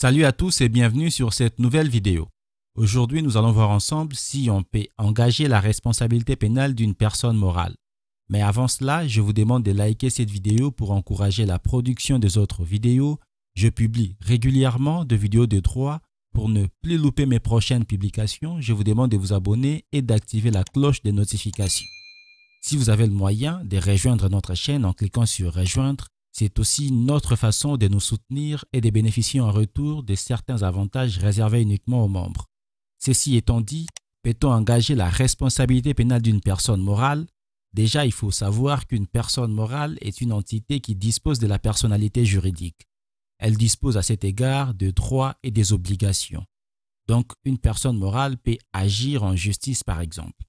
Salut à tous et bienvenue sur cette nouvelle vidéo. Aujourd'hui, nous allons voir ensemble si on peut engager la responsabilité pénale d'une personne morale. Mais avant cela, je vous demande de liker cette vidéo pour encourager la production des autres vidéos. Je publie régulièrement de vidéos de droit. Pour ne plus louper mes prochaines publications, je vous demande de vous abonner et d'activer la cloche des notifications. Si vous avez le moyen de rejoindre notre chaîne en cliquant sur « Rejoindre », c'est aussi notre façon de nous soutenir et de bénéficier en retour de certains avantages réservés uniquement aux membres. Ceci étant dit, peut-on engager la responsabilité pénale d'une personne morale Déjà, il faut savoir qu'une personne morale est une entité qui dispose de la personnalité juridique. Elle dispose à cet égard de droits et des obligations. Donc, une personne morale peut agir en justice, par exemple.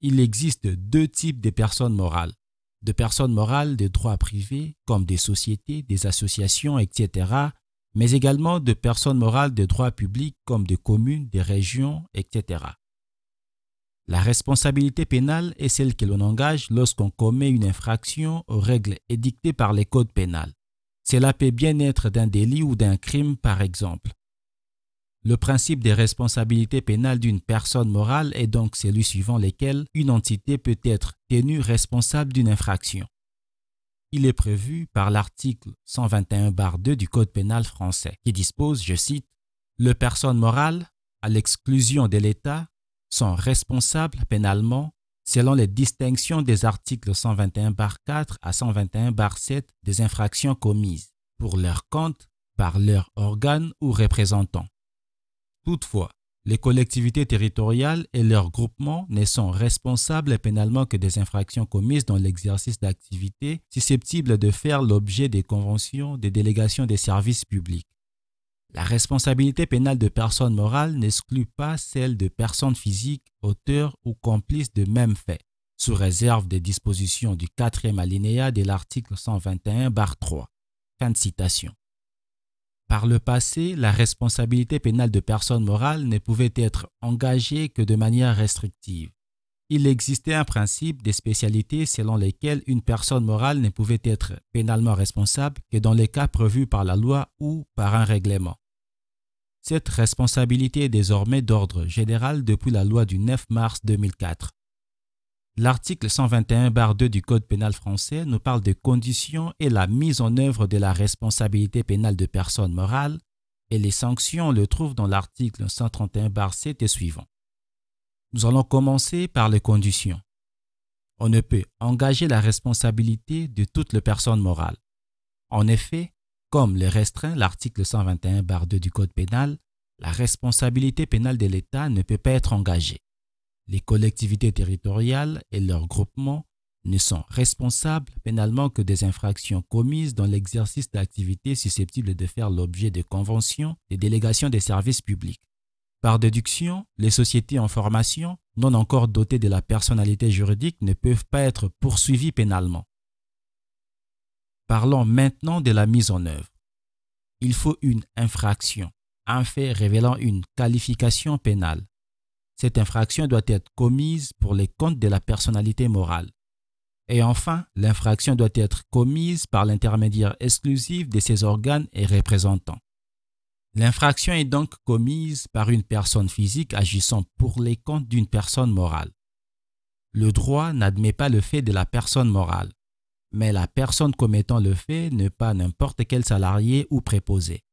Il existe deux types de personnes morales, de personnes morales de droits privés, comme des sociétés, des associations, etc., mais également de personnes morales de droits public, comme des communes, des régions, etc. La responsabilité pénale est celle que l'on engage lorsqu'on commet une infraction aux règles édictées par les codes pénals. Cela peut bien être d'un délit ou d'un crime, par exemple. Le principe des responsabilités pénales d'une personne morale est donc celui suivant lequel une entité peut être tenue responsable d'une infraction. Il est prévu par l'article 121-2 du Code pénal français qui dispose, je cite, Les personnes morales, à l'exclusion de l'État, sont responsables pénalement selon les distinctions des articles 121-4 à 121-7 des infractions commises, pour leur compte, par leur organe ou représentant, Toutefois, les collectivités territoriales et leurs groupements ne sont responsables pénalement que des infractions commises dans l'exercice d'activités susceptibles de faire l'objet des conventions des délégations des services publics. La responsabilité pénale de personnes morales n'exclut pas celle de personnes physiques, auteurs ou complices de même fait, sous réserve des dispositions du quatrième alinéa de l'article 121-3. Fin de citation. Par le passé, la responsabilité pénale de personnes morales ne pouvait être engagée que de manière restrictive. Il existait un principe des spécialités selon lesquelles une personne morale ne pouvait être pénalement responsable que dans les cas prévus par la loi ou par un règlement. Cette responsabilité est désormais d'ordre général depuis la loi du 9 mars 2004. L'article 121-2 du Code pénal français nous parle des conditions et la mise en œuvre de la responsabilité pénale de personnes morales et les sanctions le trouvent dans l'article 131-7 et suivant. Nous allons commencer par les conditions. On ne peut engager la responsabilité de toute les personnes morales. En effet, comme le restreint l'article 121-2 du Code pénal, la responsabilité pénale de l'État ne peut pas être engagée. Les collectivités territoriales et leurs groupements ne sont responsables pénalement que des infractions commises dans l'exercice d'activités susceptibles de faire l'objet de conventions des délégations des services publics. Par déduction, les sociétés en formation, non encore dotées de la personnalité juridique, ne peuvent pas être poursuivies pénalement. Parlons maintenant de la mise en œuvre. Il faut une infraction, un fait révélant une qualification pénale, cette infraction doit être commise pour les comptes de la personnalité morale. Et enfin, l'infraction doit être commise par l'intermédiaire exclusif de ses organes et représentants. L'infraction est donc commise par une personne physique agissant pour les comptes d'une personne morale. Le droit n'admet pas le fait de la personne morale, mais la personne commettant le fait n'est pas n'importe quel salarié ou préposé.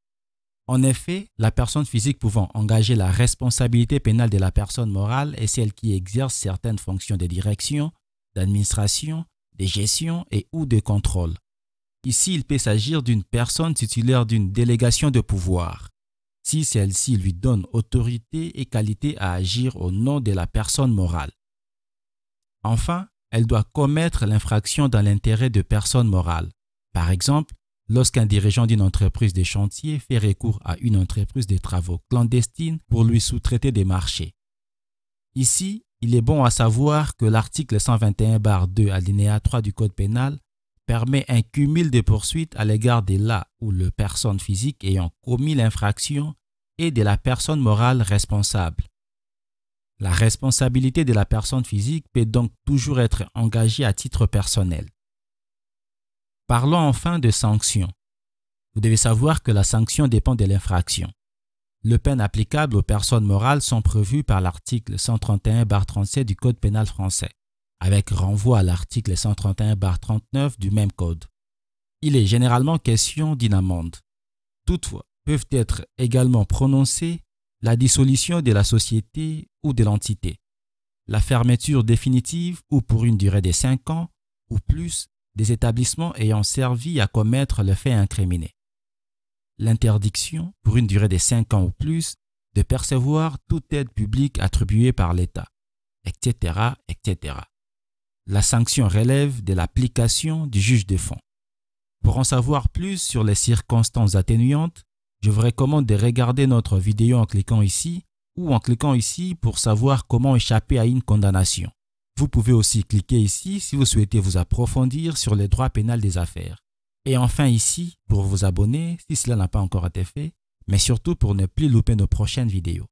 En effet, la personne physique pouvant engager la responsabilité pénale de la personne morale est celle qui exerce certaines fonctions de direction, d'administration, de gestion et ou de contrôle. Ici, il peut s'agir d'une personne titulaire d'une délégation de pouvoir, si celle-ci lui donne autorité et qualité à agir au nom de la personne morale. Enfin, elle doit commettre l'infraction dans l'intérêt de personne morale. Par exemple, Lorsqu'un dirigeant d'une entreprise de chantier fait recours à une entreprise de travaux clandestines pour lui sous-traiter des marchés. Ici, il est bon à savoir que l'article 121-2 alinéa 3 du Code pénal permet un cumul de poursuites à l'égard de la ou le personne physique ayant commis l'infraction et de la personne morale responsable. La responsabilité de la personne physique peut donc toujours être engagée à titre personnel. Parlons enfin de sanctions. Vous devez savoir que la sanction dépend de l'infraction. Les peines applicables aux personnes morales sont prévues par l'article 131-37 du Code pénal français, avec renvoi à l'article 131-39 du même Code. Il est généralement question d'une amende. Toutefois, peuvent être également prononcées la dissolution de la société ou de l'entité, la fermeture définitive ou pour une durée de 5 ans ou plus des établissements ayant servi à commettre le fait incriminé. L'interdiction, pour une durée de 5 ans ou plus, de percevoir toute aide publique attribuée par l'État, etc., etc. La sanction relève de l'application du juge de fond. Pour en savoir plus sur les circonstances atténuantes, je vous recommande de regarder notre vidéo en cliquant ici ou en cliquant ici pour savoir comment échapper à une condamnation. Vous pouvez aussi cliquer ici si vous souhaitez vous approfondir sur les droits pénals des affaires. Et enfin ici pour vous abonner si cela n'a pas encore été fait, mais surtout pour ne plus louper nos prochaines vidéos.